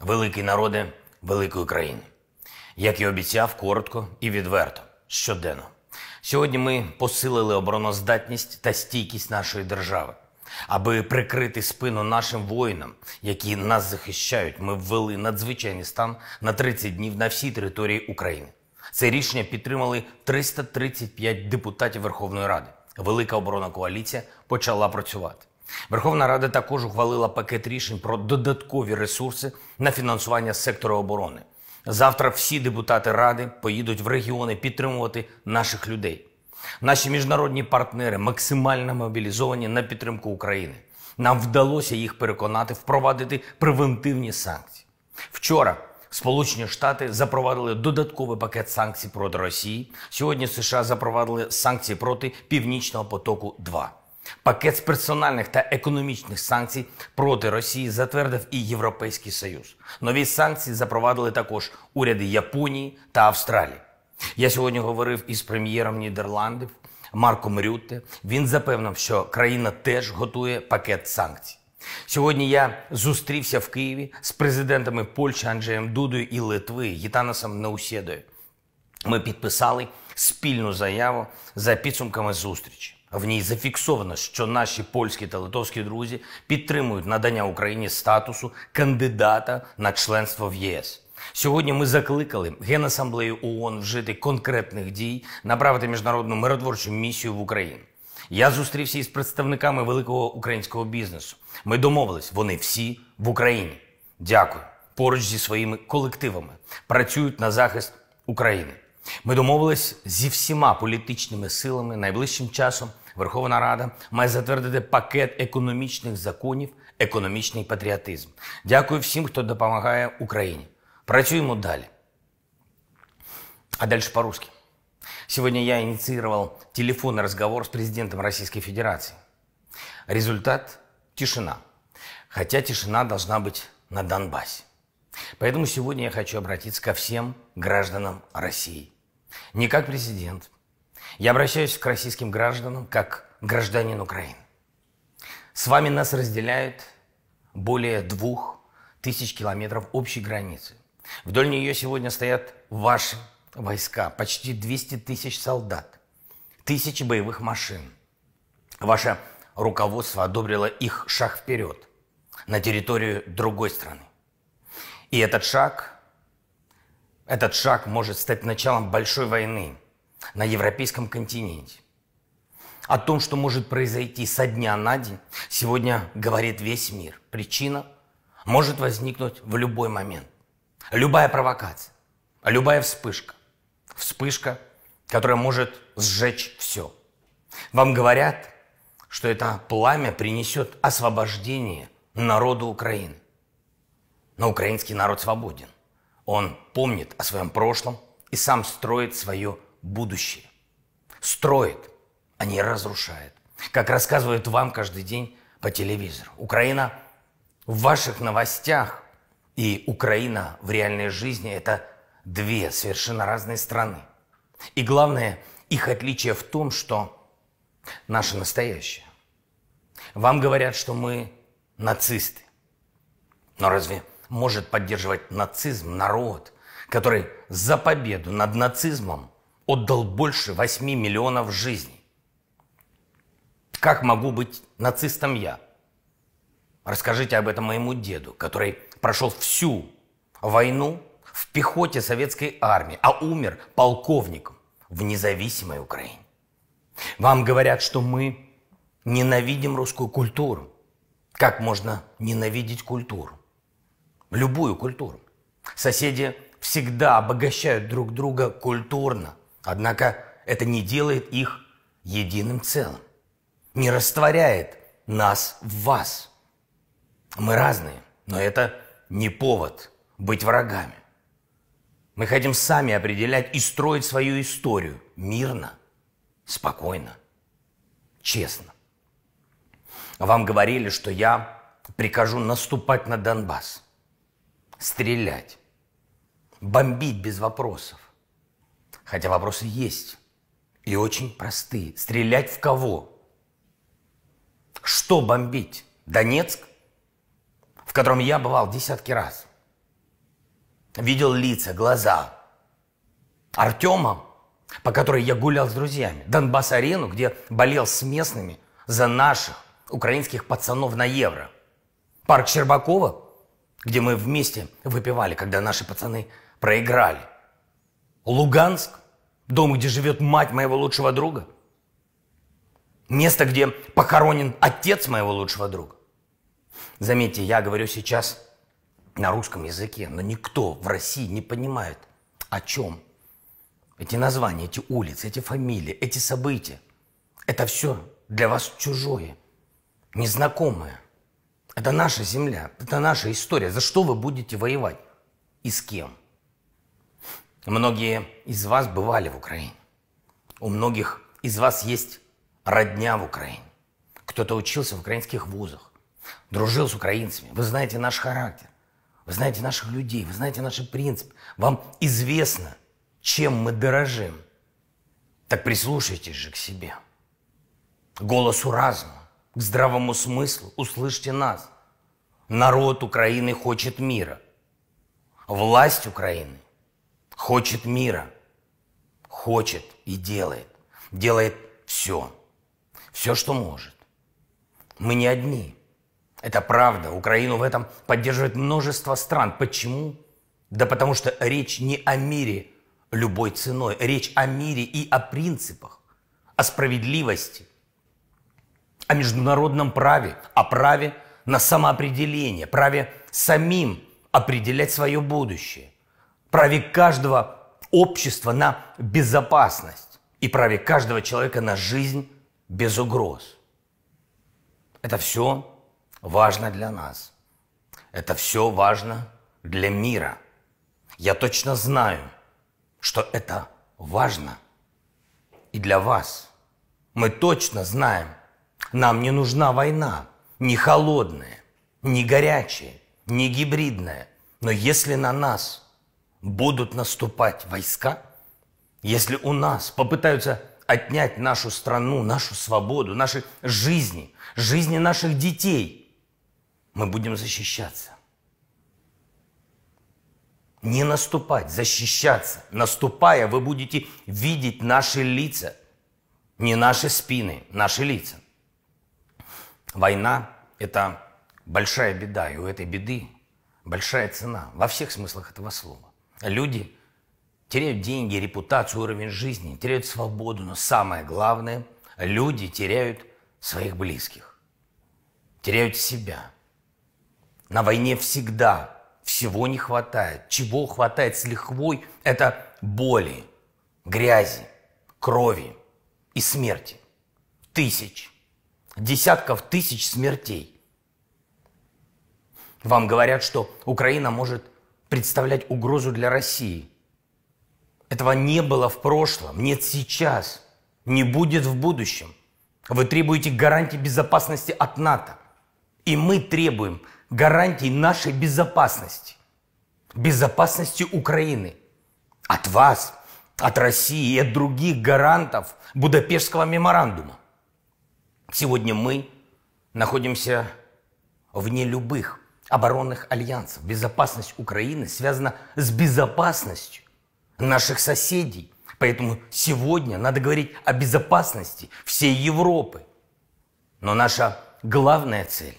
Великий народи великої країни, як і обіцяв, коротко і відверто щоденно. Сьогодні ми посилили обороноздатність та стійкість нашої держави. Аби прикрити спину нашим воїнам, які нас захищають, ми ввели надзвичайний стан на 30 днів на всій території України. Це рішення підтримали 335 депутатів Верховної Ради. Велика оборона коаліція почала працювати. Верховна Рада також ухвалила пакет рішень про додаткові ресурси на фінансування сектору оборони. Завтра всі депутати ради поїдуть в регіони підтримувати наших людей. Наші міжнародні партнери максимально мобілізовані на підтримку України. Нам вдалося їх переконати впровадити превентивні санкції. Вчора Сполучені Штати запровадили додатковий пакет санкцій проти Росії. Сьогодні США запровадили санкції проти Північного потоку. потоку-2». Пакет з персональних та економічних санкцій проти Росії затвердив і Європейський Союз. Нові санкції запровадили також уряди Японії та Австралії. Я сьогодні говорив із прем'єром Нідерландів Марком Рютте. Він запевнив, що країна теж готує пакет санкцій. Сьогодні я зустрівся в Києві з президентами Польщі Анджеєм Дудою і Литви Гітанасом Неусєдою. Ми підписали спільну заяву за підсумками зустрічі. В ній зафіксовано, що наші польські та литовські друзі підтримують надання Україні статусу кандидата на членство в ЄС. Сьогодні ми закликали Генасамблею ООН вжити конкретних дій, направити міжнародну миротворчу місію в Україну. Я зустрівся із представниками великого українського бізнесу. Ми домовились, вони всі в Україні. Дякую. Поруч зі своїми колективами працюють на захист України. Ми домовились зі всіма політичними силами найближчим часом Верховна Рада має затвердити пакет економічних законів, економічний патріотизм. Дякую всім, хто допомагає Україні. Працюємо далі. А дальше по-русски. Сегодня я инициировал телефонный разговор с президентом Российской Федерации. Результат – тишина. Хотя тишина должна быть на Донбассе. Поэтому сегодня я хочу обратиться ко всем гражданам России. Не как президент – я обращаюсь к российским гражданам как гражданин Украины. С вами нас разделяет более двух тысяч километров общей границы. Вдоль нее сегодня стоят ваши войска, почти 200 тысяч солдат, тысячи боевых машин. Ваше руководство одобрило их шаг вперед на территорию другой страны. И этот шаг, этот шаг может стать началом большой войны, на европейском континенте. О том, что может произойти со дня на день, сегодня говорит весь мир. Причина может возникнуть в любой момент. Любая провокация, любая вспышка. Вспышка, которая может сжечь все. Вам говорят, что это пламя принесет освобождение народу Украины. Но украинский народ свободен. Он помнит о своем прошлом и сам строит свое будущее. Строит, а не разрушает. Как рассказывают вам каждый день по телевизору. Украина в ваших новостях и Украина в реальной жизни – это две совершенно разные страны. И главное, их отличие в том, что наше настоящее. Вам говорят, что мы нацисты. Но разве может поддерживать нацизм народ, который за победу над нацизмом отдал больше 8 миллионов жизней. Как могу быть нацистом я? Расскажите об этом моему деду, который прошел всю войну в пехоте советской армии, а умер полковником в независимой Украине. Вам говорят, что мы ненавидим русскую культуру. Как можно ненавидеть культуру? Любую культуру. Соседи всегда обогащают друг друга культурно. Однако это не делает их единым целым, не растворяет нас в вас. Мы разные, но это не повод быть врагами. Мы хотим сами определять и строить свою историю мирно, спокойно, честно. Вам говорили, что я прикажу наступать на Донбасс, стрелять, бомбить без вопросов. Хотя вопросы есть. И очень простые. Стрелять в кого? Что бомбить? Донецк, в котором я бывал десятки раз. Видел лица, глаза. Артема, по которой я гулял с друзьями. Донбасс-арену, где болел с местными за наших украинских пацанов на евро. Парк Щербакова, где мы вместе выпивали, когда наши пацаны проиграли. Луганск, Дом, где живет мать моего лучшего друга? Место, где похоронен отец моего лучшего друга? Заметьте, я говорю сейчас на русском языке, но никто в России не понимает, о чем эти названия, эти улицы, эти фамилии, эти события. Это все для вас чужое, незнакомое. Это наша земля, это наша история. За что вы будете воевать и с кем? Многие из вас бывали в Украине. У многих из вас есть родня в Украине. Кто-то учился в украинских вузах, дружил с украинцами. Вы знаете наш характер, вы знаете наших людей, вы знаете наши принципы. Вам известно, чем мы дорожим. Так прислушайтесь же к себе. голосу разума, к здравому смыслу. Услышьте нас. Народ Украины хочет мира. Власть Украины хочет мира, хочет и делает. Делает все, все, что может. Мы не одни. Это правда. Украину в этом поддерживает множество стран. Почему? Да потому что речь не о мире любой ценой. Речь о мире и о принципах, о справедливости, о международном праве, о праве на самоопределение, праве самим определять свое будущее праве каждого общества на безопасность и праве каждого человека на жизнь без угроз. Это все важно для нас. Это все важно для мира. Я точно знаю, что это важно и для вас. Мы точно знаем, нам не нужна война, не холодная, не горячая, не гибридная. Но если на нас будут наступать войска, если у нас попытаются отнять нашу страну, нашу свободу, наши жизни, жизни наших детей, мы будем защищаться. Не наступать, защищаться. Наступая, вы будете видеть наши лица, не наши спины, наши лица. Война – это большая беда, и у этой беды большая цена во всех смыслах этого слова. Люди теряют деньги, репутацию, уровень жизни, теряют свободу, но самое главное, люди теряют своих близких, теряют себя. На войне всегда всего не хватает. Чего хватает с лихвой – это боли, грязи, крови и смерти. Тысяч, десятков тысяч смертей. Вам говорят, что Украина может представлять угрозу для России. Этого не было в прошлом, нет сейчас, не будет в будущем. Вы требуете гарантий безопасности от НАТО. И мы требуем гарантий нашей безопасности. Безопасности Украины. От вас, от России и от других гарантов Будапештского меморандума. Сегодня мы находимся вне любых оборонных альянсов. Безопасность Украины связана с безопасностью наших соседей. Поэтому сегодня надо говорить о безопасности всей Европы. Но наша главная цель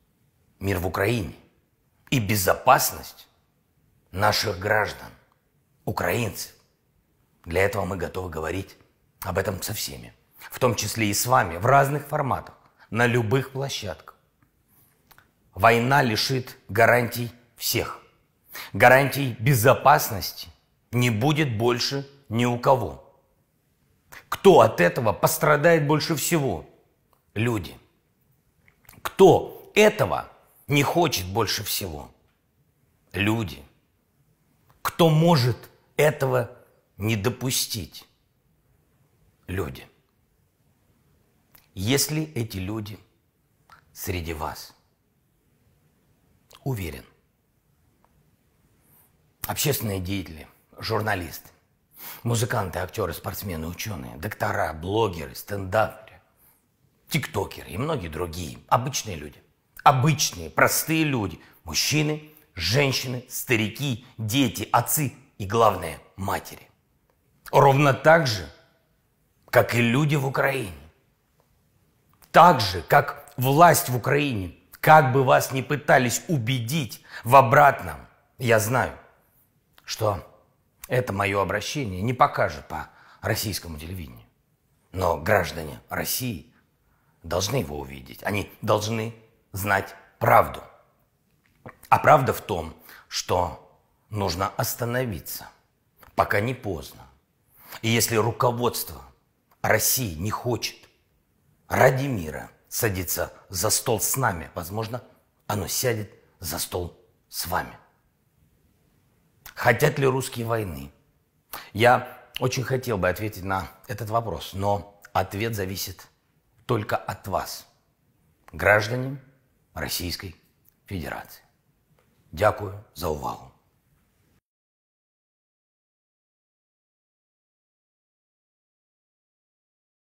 – мир в Украине и безопасность наших граждан, украинцев. Для этого мы готовы говорить об этом со всеми, в том числе и с вами, в разных форматах, на любых площадках война лишит гарантий всех. Гарантий безопасности не будет больше ни у кого. Кто от этого пострадает больше всего? Люди. Кто этого не хочет больше всего? Люди. Кто может этого не допустить? Люди. Если эти люди среди вас – уверен. Общественные деятели, журналисты, музыканты, актеры, спортсмены, ученые, доктора, блогеры, стендаперы, тиктокеры и многие другие. Обычные люди. Обычные, простые люди. Мужчины, женщины, старики, дети, отцы и, главное, матери. Ровно так же, как и люди в Украине. Так же, как власть в Украине как бы вас ни пытались убедить в обратном, я знаю, что это мое обращение не покажет по российскому телевидению. Но граждане России должны его увидеть. Они должны знать правду. А правда в том, что нужно остановиться, пока не поздно. И если руководство России не хочет ради мира – садится за стол с нами, возможно, оно сядет за стол с вами. Хотят ли русские войны? Я очень хотел бы ответить на этот вопрос, но ответ зависит только от вас, граждане Российской Федерации. Дякую за увагу.